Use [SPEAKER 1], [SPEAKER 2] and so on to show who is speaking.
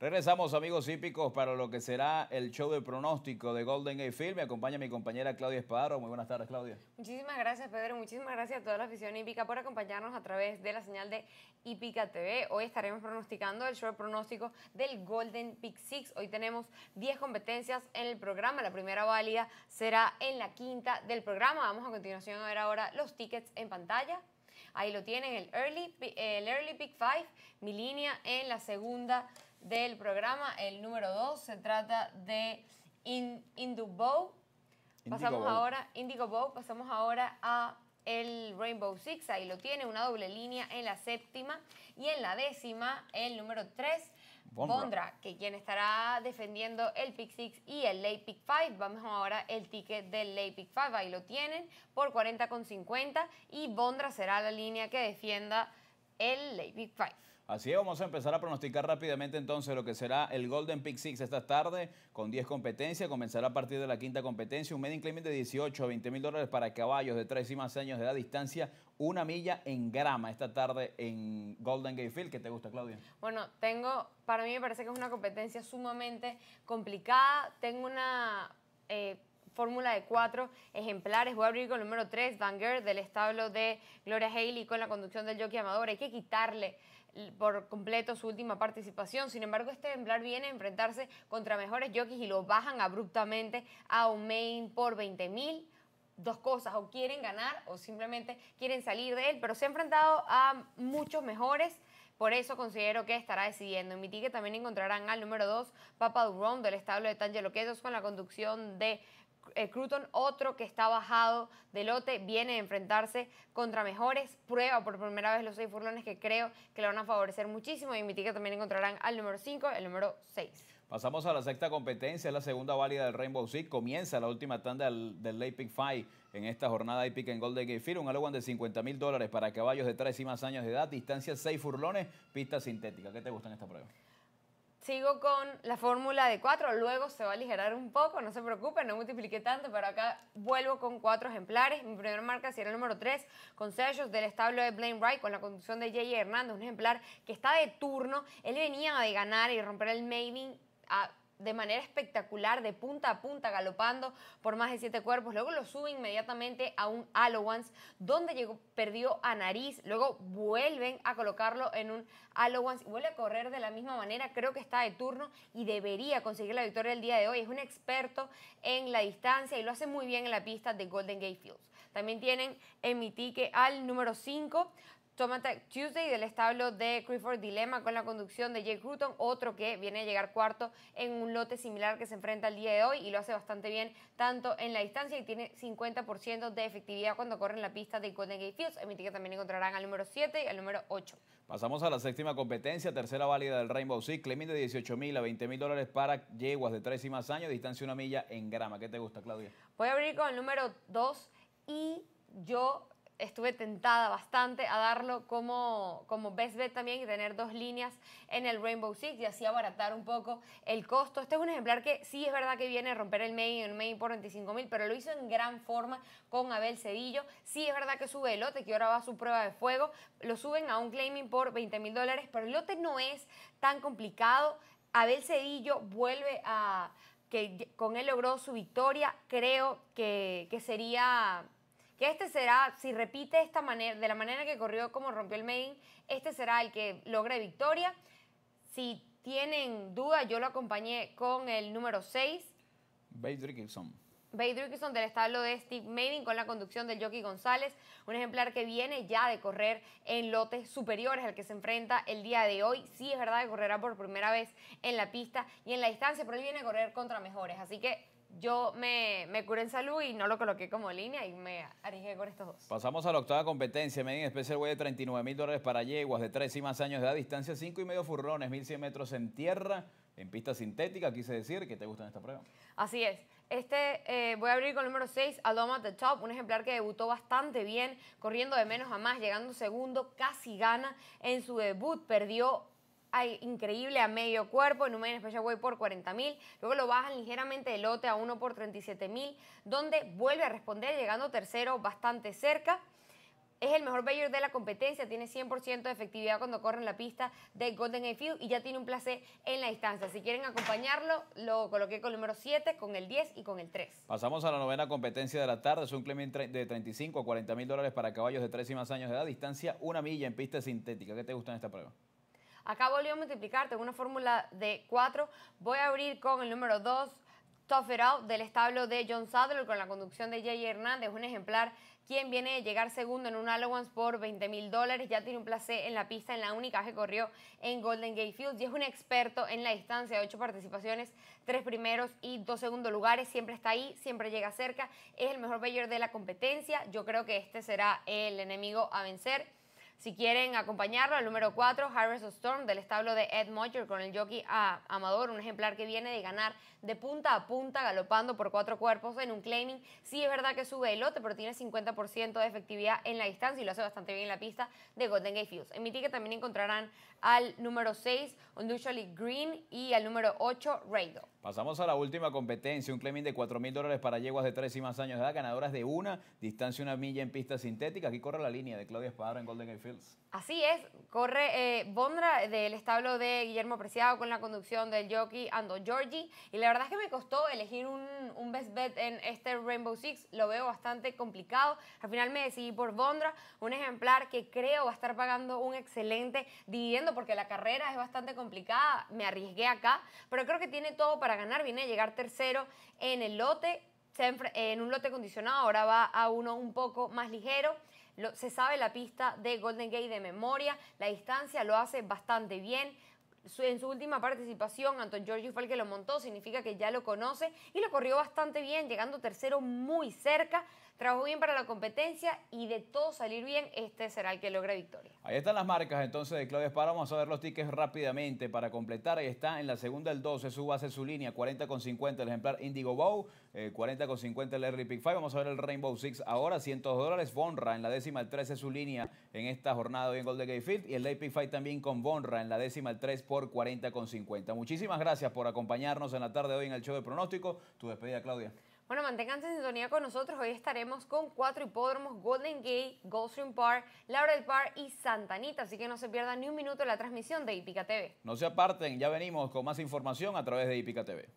[SPEAKER 1] Regresamos amigos hípicos para lo que será el show de pronóstico de Golden Gate Film. Me acompaña mi compañera Claudia Espadaro. Muy buenas tardes, Claudia.
[SPEAKER 2] Muchísimas gracias, Pedro. Muchísimas gracias a toda la afición hípica por acompañarnos a través de la señal de Hípica TV. Hoy estaremos pronosticando el show de pronóstico del Golden Pick Six. Hoy tenemos 10 competencias en el programa. La primera válida será en la quinta del programa. Vamos a continuación a ver ahora los tickets en pantalla. Ahí lo tienen, el Early, el early Pick five, mi línea en la segunda del programa. El número 2 se trata de In, Indubow. Pasamos ahora, Indigo Bow, pasamos ahora a el Rainbow Six, ahí lo tiene, una doble línea en la séptima y en la décima, el número 3, Bondra. que quien estará defendiendo el Pick Six y el Late Pick Five. Vamos ahora el ticket del Late Pick Five. ahí lo tienen, por 40,50 y Bondra será la línea que defienda el Lady Five.
[SPEAKER 1] Así es, vamos a empezar a pronosticar rápidamente entonces lo que será el Golden Pick Six esta tarde con 10 competencias. Comenzará a partir de la quinta competencia. Un medio claim de 18 a 20 mil dólares para caballos de 3 y más años de la distancia, una milla en grama esta tarde en Golden Gate Field. ¿Qué te gusta, Claudia?
[SPEAKER 2] Bueno, tengo, para mí me parece que es una competencia sumamente complicada. Tengo una eh, fórmula de cuatro ejemplares. Voy a abrir con el número 3, Banger, del establo de Gloria Haley, con la conducción del jockey Amador. Hay que quitarle por completo su última participación. Sin embargo, este ejemplar viene a enfrentarse contra mejores jockeys y lo bajan abruptamente a un main por 20 mil dos cosas, o quieren ganar o simplemente quieren salir de él, pero se ha enfrentado a muchos mejores. Por eso considero que estará decidiendo. En mi ticket también encontrarán al número dos Papa Durón, del establo de Tangelo Quedos, con la conducción de eh, Cruton, otro que está bajado de lote, viene a enfrentarse contra mejores. Prueba por primera vez los seis furlones que creo que le van a favorecer muchísimo. Y en mi también encontrarán al número 5 el número 6.
[SPEAKER 1] Pasamos a la sexta competencia, es la segunda válida del Rainbow Six. Comienza la última tanda del, del Late Pick en esta jornada de Pick en Golden Gate Field. Un algo de 50 mil dólares para caballos de tres y más años de edad, distancia seis furlones, pista sintética. ¿Qué te en esta prueba?
[SPEAKER 2] sigo con la fórmula de 4, luego se va a aligerar un poco, no se preocupen, no multipliqué tanto, pero acá vuelvo con cuatro ejemplares. Mi primera marca sería el número 3, con sellos del establo de Blaine Wright, con la conducción de J.J. Hernández, un ejemplar que está de turno. Él venía de ganar y romper el mailing a de manera espectacular, de punta a punta, galopando por más de siete cuerpos. Luego lo sube inmediatamente a un Allowance, donde llegó, perdió a Nariz. Luego vuelven a colocarlo en un y Vuelve a correr de la misma manera. Creo que está de turno y debería conseguir la victoria el día de hoy. Es un experto en la distancia y lo hace muy bien en la pista de Golden Gate Fields. También tienen en mi ticket al número 5, Tomata Tuesday del establo de Creeford Dilemma con la conducción de Jake Gruton, otro que viene a llegar cuarto en un lote similar que se enfrenta el día de hoy y lo hace bastante bien tanto en la distancia y tiene 50% de efectividad cuando corre en la pista de Golden Gate Fields. En mi ticket también encontrarán al número 7 y al número 8.
[SPEAKER 1] Pasamos a la séptima competencia, tercera válida del Rainbow Six, mide de 18 mil a 20 mil dólares para yeguas de 3 y más años, distancia una milla en grama. ¿Qué te gusta, Claudia?
[SPEAKER 2] Voy a abrir con el número 2 y yo estuve tentada bastante a darlo como, como best bet también y tener dos líneas en el Rainbow Six y así abaratar un poco el costo. Este es un ejemplar que sí es verdad que viene a romper el main, un main por 25 mil, pero lo hizo en gran forma con Abel Cedillo. Sí es verdad que sube el lote, que ahora va a su prueba de fuego. Lo suben a un claiming por 20 mil dólares, pero el lote no es tan complicado. Abel Cedillo vuelve a que con él logró su victoria, creo que, que sería que este será, si repite esta manera, de la manera que corrió como rompió el main, este será el que logre victoria. Si tienen dudas, yo lo acompañé con el número 6.
[SPEAKER 1] Babe Rickinson.
[SPEAKER 2] del establo de Steve Maiden con la conducción del Jockey González, un ejemplar que viene ya de correr en lotes superiores al que se enfrenta el día de hoy. Sí, es verdad que correrá por primera vez en la pista y en la distancia, pero él viene a correr contra mejores. Así que yo me, curé en salud y no lo coloqué como línea y me arriesgué con estos dos.
[SPEAKER 1] Pasamos a la octava competencia. Medina especial Way de 39 mil dólares para yeguas de 3 y más años de edad, distancia 5 y medio furrones, 1100 metros en tierra, en pista sintética, quise decir, que te gustan esta prueba.
[SPEAKER 2] Así es. Este eh, voy a abrir con el número 6, Aloma at the Top, un ejemplar que debutó bastante bien, corriendo de menos a más, llegando segundo, casi gana en su debut, perdió Ay, increíble a medio cuerpo en un en Special Way por 40 mil, luego lo bajan ligeramente de lote a uno por 37 mil, donde vuelve a responder llegando tercero bastante cerca. Es el mejor Bayer de la competencia, tiene 100% de efectividad cuando corre en la pista de Golden Field y ya tiene un placer en la distancia. Si quieren acompañarlo, lo coloqué con el número 7, con el 10 y con el 3. Pasamos
[SPEAKER 1] a la novena competencia de la tarde, es un Clement de 35 a 40 mil dólares para caballos de 3 y más años de edad, distancia una milla en pista sintética. ¿Qué te gusta en esta prueba?
[SPEAKER 2] Acá volví a multiplicar, tengo una fórmula de 4. Voy a abrir con el número 2, Tough Out, del establo de John Sadler, con la conducción de Jay Hernández, un ejemplar quien viene de llegar segundo en un allowance por 20 mil dólares, ya tiene un placer en la pista en la única que corrió en Golden Gate Fields y es un experto en la distancia, ocho participaciones, tres primeros y dos segundos lugares, siempre está ahí, siempre llega cerca, es el mejor player de la competencia, yo creo que este será el enemigo a vencer. Si quieren acompañarlo, el número 4, Harvest of Storm, del establo de Ed Motcher con el jockey a Amador, un ejemplar que viene de ganar de punta a punta, galopando por cuatro cuerpos en un claiming. Sí es verdad que sube el lote, pero tiene 50% de efectividad en la distancia y lo hace bastante bien en la pista de Golden Gate Fields. En mi ticket también encontrarán al número 6, Unusually Green, y al número 8, Rado.
[SPEAKER 1] Pasamos a la última competencia, un claiming de 4 mil dólares para yeguas de 3 y más años de ganadoras de una, distancia una milla en pista sintética. Aquí corre la línea de Claudia Espadra en Golden Gate Fields.
[SPEAKER 2] Así es, corre eh, Bondra del establo de Guillermo Preciado con la conducción del jockey Ando georgie Y la verdad es que me costó elegir un, un best bet en este Rainbow Six, lo veo bastante complicado. Al final me decidí por Bondra, un ejemplar que creo va a estar pagando un excelente dividendo porque la carrera es bastante complicada. Me arriesgué acá, pero creo que tiene todo para ganar. Viene a llegar tercero en el lote, en un lote condicionado, ahora va a uno un poco más ligero. se sabe la pista de Golden Gate de memoria, la distancia lo hace bastante bien en su última participación, Anton Giorgio fue el que lo montó, significa que ya lo conoce y lo corrió bastante bien, llegando tercero muy cerca, trabajó bien para la competencia y de todo salir bien, este será el que logre victoria.
[SPEAKER 1] Ahí están las marcas entonces de Claudio Esparra, vamos a ver los tickets rápidamente para completar, ahí está en la segunda el 12, su base, su línea, 40 con 50 el ejemplar Indigo Bow, eh, 40 con 50 el Early Pick 5. Vamos a ver el Rainbow Six ahora. 100 dólares. Bonra en la décima al 13 su línea en esta jornada hoy en Golden Gate Field. Y el Late Pick 5 también con Bonra en la décima al 3 por 40 con 50. Muchísimas gracias por acompañarnos en la tarde hoy en el show de pronóstico. Tu despedida, Claudia.
[SPEAKER 2] Bueno, manténganse en sintonía con nosotros. Hoy estaremos con cuatro hipódromos, Golden Gate, Goldstream Park, Laurel Park y Santa Así que no se pierdan ni un minuto la transmisión de Ipica TV.
[SPEAKER 1] No se aparten, ya venimos con más información a través de Ipica TV.